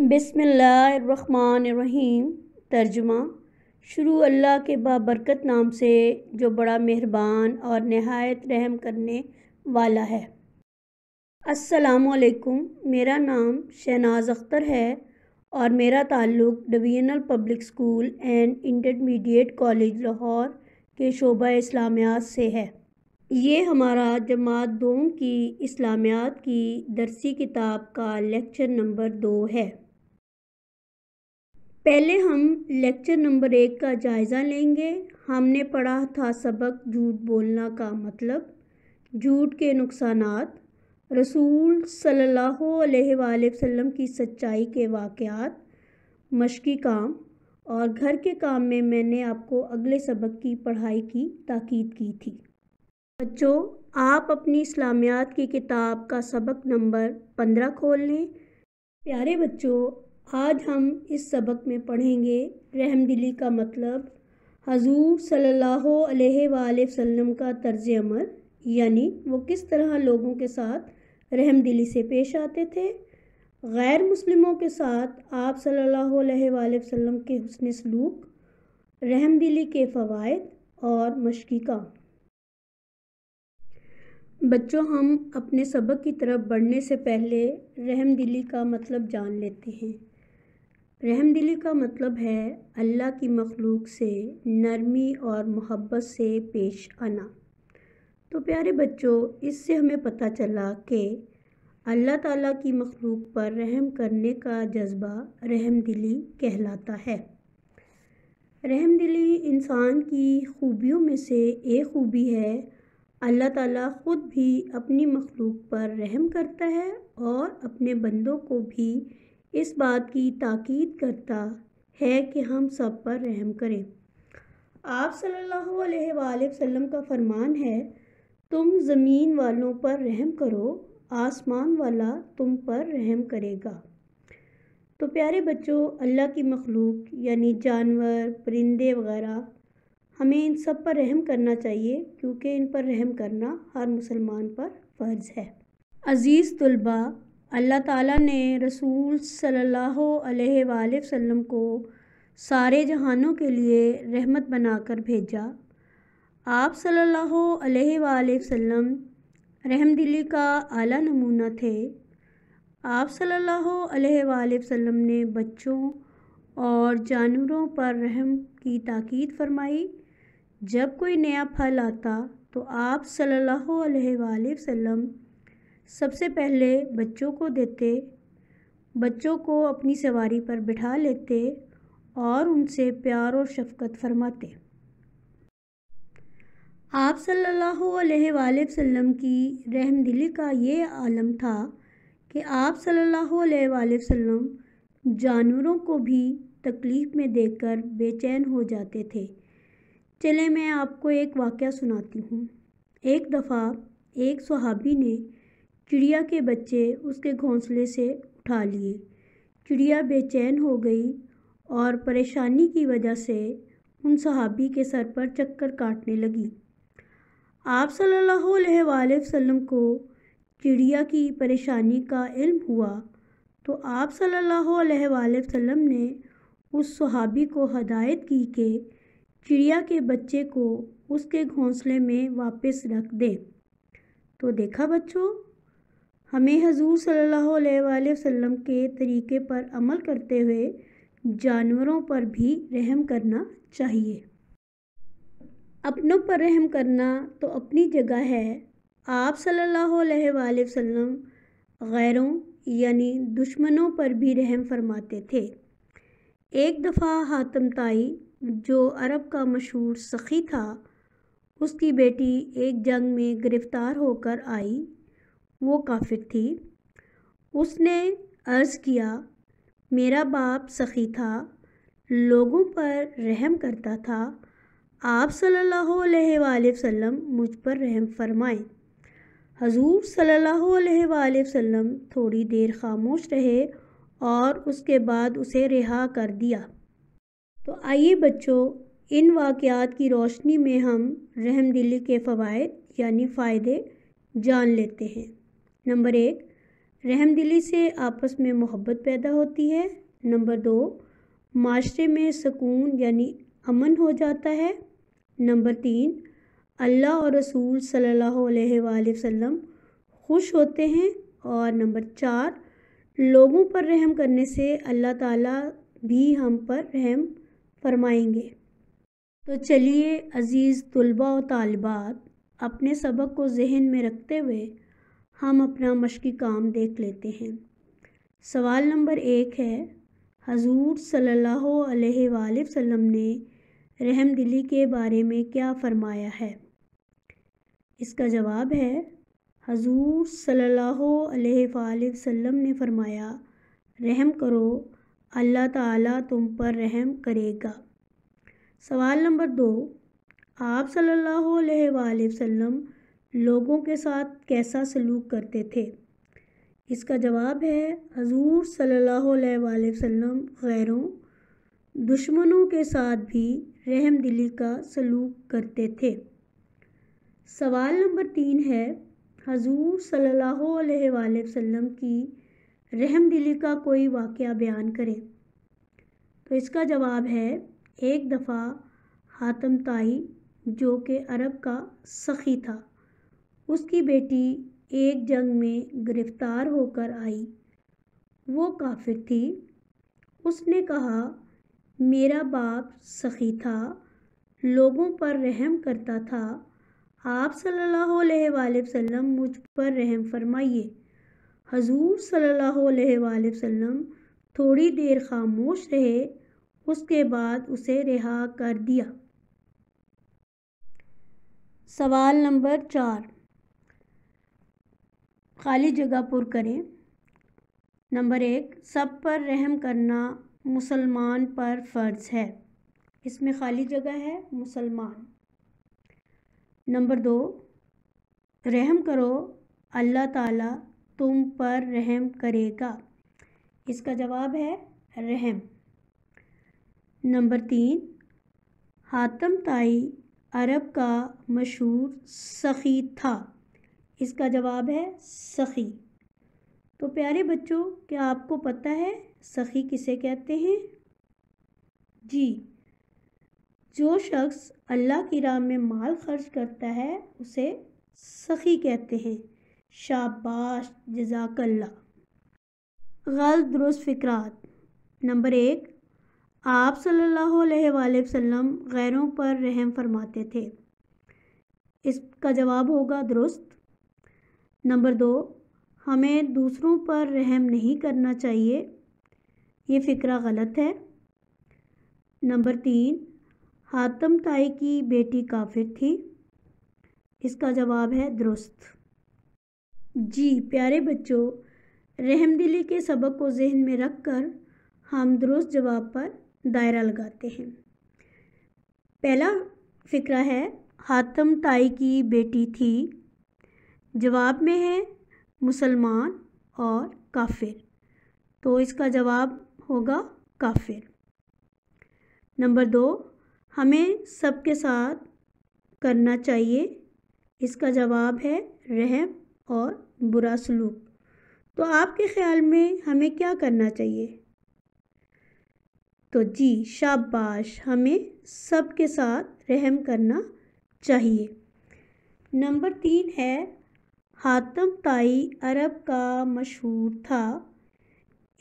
बिसमीम तर्जुमा शुरू अल्लाह के बाबरकत नाम से जो बड़ा मेहरबान और नहायत रहम करने वाला है असलकुम मेरा नाम शहनाज अख्तर है और मेरा ताल्लुक़ divisional public school and intermediate college Lahore के शोबा इस्लामियात से है ये हमारा जमात दोम की इस्लामियात की दरसी किताब का लेक्चर नंबर दो है पहले हम लेक्चर नंबर एक का जायज़ा लेंगे हमने पढ़ा था सबक झूठ बोलना का मतलब झूठ के नुकसान रसूल सल्लल्लाहु अलैहि वसल्लम की सच्चाई के वाक़ात मशकी काम और घर के काम में मैंने आपको अगले सबक की पढ़ाई की ताकीद की थी बच्चों आप अपनी इस्लामियात की किताब का सबक नंबर पंद्रह खोल लें प्यारे बच्चों आज हम इस सबक में पढ़ेंगे रहमदिली का मतलब हजूर सल्लल्लाहु अलैहि वसल्लम का तर्ज अमल यानी वो किस तरह लोगों के साथ रहमदिली से पेश आते थे गैर मुस्लिमों के साथ आप सल्लल्लाहु अलैहि वसल्लम के हसन सलूक रहमदिली के फ़वाद और मशक़ी का बच्चों हम अपने सबक की तरफ बढ़ने से पहले रहम दिली का मतलब जान लेते हैं रहम दिली का मतलब है अल्लाह की मखलूक से नरमी और मोहब्बत से पेश आना तो प्यारे बच्चों इससे हमें पता चला कि अल्लाह ताला की मखलूक पर रहम करने का जज्बा रहम दिली कहलाता है रहम दिली इंसान की खूबियों में से एक खूबी है अल्लाह ताला ख़ुद भी अपनी मखलूक पर रहम करता है और अपने बंदों को भी इस बात की ताकद करता है कि हम सब पर रहम करें आप सल्लल्लाहु अलैहि वसल्लम का फरमान है तुम ज़मीन वालों पर रहम करो आसमान वाला तुम पर रहम करेगा तो प्यारे बच्चों अल्लाह की मखलूक यानी जानवर परिंदे वगैरह हमें इन सब पर रहम करना चाहिए क्योंकि इन पर रहम करना हर मुसलमान पर फ़र्ज़ है अज़ीज़ तलबा अल्लाह ताला ने रसूल सल्लल्लाहु अलैहि वसल्लम को सारे जहानों के लिए रहमत बनाकर भेजा आप सल्लल्लाहु अलैहि वसल्लम रहम दिली का आला नमूना थे आप सल्लल्लाहु अलैहि वसल्लम ने बच्चों और जानवरों पर रहम की ताकीद फरमाई जब कोई नया फल आता तो आप सल्लल्लाहु अलैहि वसल्लम सबसे पहले बच्चों को देते बच्चों को अपनी सवारी पर बिठा लेते और उनसे प्यार और शफकत फरमाते आप सल्लल्लाहु अलैहि वसल्लम की रहमदिली का ये आलम था कि आप सल्लल्लाहु अलैहि वसल्लम जानवरों को भी तकलीफ़ में कर बेचैन हो जाते थे चले मैं आपको एक वाक़ सुनाती हूँ एक दफ़ा एक सहाबी ने चिड़िया के बच्चे उसके घोंसले से उठा लिए चिड़िया बेचैन हो गई और परेशानी की वजह से उन सहाबी के सर पर चक्कर काटने लगी आप सल्लल्लाहु अलैहि वसल्लम को चिड़िया की परेशानी का इल्म हुआ तो आप सल्लल्लाहु अलैहि वसल्लम ने उस सहाबी को हदायत की कि चिड़िया के बच्चे को उसके घोंसले में वापस रख दे तो देखा बच्चों हमें हजूर सल्लल्लाहु अलैहि वसल्लम के तरीके पर अमल करते हुए जानवरों पर भी रहम करना चाहिए अपनों पर रहम करना तो अपनी जगह है आप सल्लल्लाहु अलैहि वसल्लम गैरों यानी दुश्मनों पर भी रहम फरमाते थे एक दफ़ा हातम ताई जो अरब का मशहूर सखी था उसकी बेटी एक जंग में गिरफ़्तार होकर आई वो काफिर थी उसने अर्ज़ किया मेरा बाप सखी था लोगों पर रहम करता था आप सल्लल्लाहु अलैहि वसल्लम मुझ पर रहम फरमाएं हजूर सल्लल्लाहु अलैहि वसल्लम थोड़ी देर खामोश रहे और उसके बाद उसे रिहा कर दिया तो आइए बच्चों इन वाक़ात की रोशनी में हम रहम दिली के फ़वाद यानी फ़ायदे जान लेते हैं नंबर एक रहम दिली से आपस में मोहब्बत पैदा होती है नंबर दो माशरे में सकून यानी अमन हो जाता है नंबर तीन अल्लाह और रसूल सल्लल्लाहु अलैहि वसल्लम खुश होते हैं और नंबर चार लोगों पर रहम करने से अल्लाह ताला भी हम पर रहम फरमाएंगे तो चलिए अज़ीज़ तलबा और तालिबात अपने सबक को जहन में रखते हुए हम अपना मशक़ी काम देख लेते हैं सवाल नंबर एक है हजूर सल्लाम ने रहम दिली के बारे में क्या फ़रमाया है इसका जवाब है हजूर सल्लाम ने फ़रमाया रहम करो अल्लाह ताला तुम पर रहम करेगा सवाल नंबर दो आप सल्लल्लाहु अलैहि वसल्लम लोगों के साथ कैसा सलूक करते थे इसका जवाब है हजूर सल्लल्लाहु अलैहि वसल्लम गैरों दुश्मनों के साथ भी रहम दिली का सलूक करते थे सवाल नंबर तीन है हजूर सल्लल्लाहु अलैहि वसल्लम की रहम दिली का कोई वाक़ बयान करें तो इसका जवाब है एक दफ़ा हातम ताई जो कि अरब का सखी था उसकी बेटी एक जंग में गिरफ़्तार होकर आई वो काफिर थी उसने कहा मेरा बाप सखी था लोगों पर रहम करता था आप सल्लल्लाहु अलैहि वसल्लम मुझ पर रहम फरमाइए हजूर सल्लल्लाहु अलैहि वसल्लम थोड़ी देर खामोश रहे उसके बाद उसे रिहा कर दिया सवाल नंबर चार खाली जगह पुर करें नंबर एक सब पर रहम करना मुसलमान पर फ़र्ज़ है इसमें खाली जगह है मुसलमान नंबर दो रहम करो अल्लाह ताला तुम पर रहम करेगा इसका जवाब है रहम नंबर तीन हातम ताई अरब का मशहूर सखी था इसका जवाब है सखी तो प्यारे बच्चों क्या आपको पता है सखी किसे कहते हैं जी जो शख्स अल्लाह की राह में माल खर्च करता है उसे सखी कहते हैं शाबाश जजाकल्ला गलत दुरुस्त फ़िक्रात नंबर एक आप सल्लल्लाहु अलैहि वसल्लम गैरों पर रहम फरमाते थे इसका जवाब होगा दुरुस्त नंबर दो हमें दूसरों पर रहम नहीं करना चाहिए ये फ़िक्रा गलत है नंबर तीन हातम ताई की बेटी काफिर थी इसका जवाब है दुरुस्त जी प्यारे बच्चों रहमदिली के सबक को जहन में रख कर हम दुरुस्त जवाब पर दायरा लगाते हैं पहला फ़िक्रा है हातम ताई की बेटी थी जवाब में है मुसलमान और काफिर तो इसका जवाब होगा काफिर नंबर दो हमें सबके साथ करना चाहिए इसका जवाब है रहम और बुरा सलूक तो आपके ख्याल में हमें क्या करना चाहिए तो जी शाबाश हमें सब के साथ रहम करना चाहिए नंबर तीन है हातम ताई अरब का मशहूर था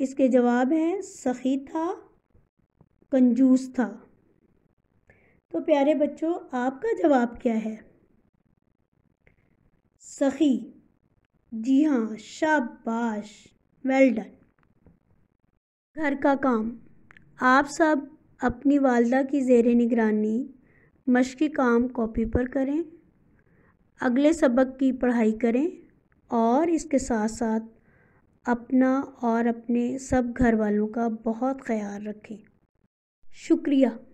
इसके जवाब है सखी था कंजूस था तो प्यारे बच्चों आपका जवाब क्या है सखी जी हाँ शाबाश वेल डन घर का काम आप सब अपनी वालदा की जेर निगरानी मशक़ी काम कॉपी पर करें अगले सबक की पढ़ाई करें और इसके साथ साथ अपना और अपने सब घर वालों का बहुत ख्याल रखें शुक्रिया